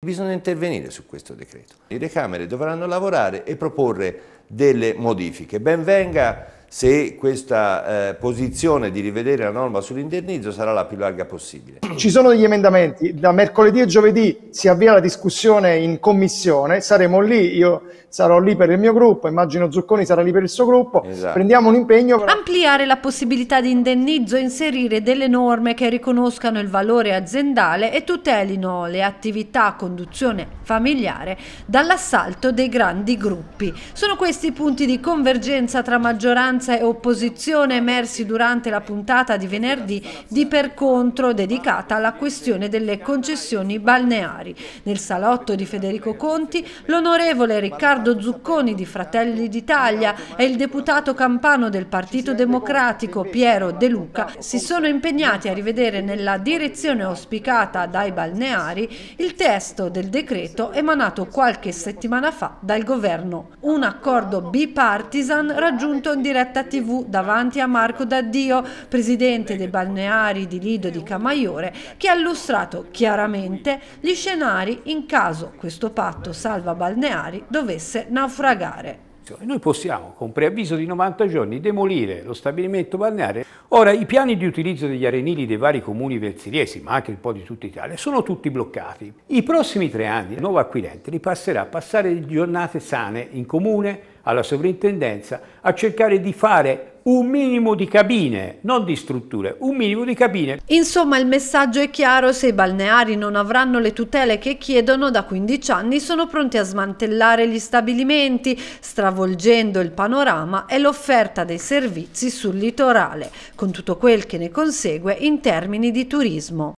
Bisogna intervenire su questo decreto. Le Camere dovranno lavorare e proporre delle modifiche. Ben venga se questa eh, posizione di rivedere la norma sull'indennizzo sarà la più larga possibile. Ci sono degli emendamenti, da mercoledì e giovedì si avvia la discussione in commissione, saremo lì, io sarò lì per il mio gruppo, immagino Zucconi sarà lì per il suo gruppo, esatto. prendiamo un impegno. Per... Ampliare la possibilità di indennizzo inserire delle norme che riconoscano il valore aziendale e tutelino le attività a conduzione familiare dall'assalto dei grandi gruppi. Sono questi i punti di convergenza tra maggioranza maggioranza e opposizione emersi durante la puntata di venerdì di Per Contro dedicata alla questione delle concessioni balneari. Nel salotto di Federico Conti l'onorevole Riccardo Zucconi di Fratelli d'Italia e il deputato campano del Partito Democratico Piero De Luca si sono impegnati a rivedere nella direzione auspicata dai balneari il testo del decreto emanato qualche settimana fa dal governo. Un accordo bipartisan raggiunto in diretta diretta tv davanti a Marco D'Addio, presidente dei balneari di Lido di Camaiore, che ha illustrato chiaramente gli scenari in caso questo patto salva balneari dovesse naufragare. Costituzione. Noi possiamo con preavviso di 90 giorni demolire lo stabilimento balneare. Ora, i piani di utilizzo degli arenili dei vari comuni versiliesi, ma anche un po' di tutta Italia, sono tutti bloccati. I prossimi tre anni il nuovo acquirente li passerà a passare giornate sane in comune, alla sovrintendenza, a cercare di fare un minimo di cabine, non di strutture, un minimo di cabine. Insomma il messaggio è chiaro, se i balneari non avranno le tutele che chiedono da 15 anni sono pronti a smantellare gli stabilimenti, stravolgendo il panorama e l'offerta dei servizi sul litorale, con tutto quel che ne consegue in termini di turismo.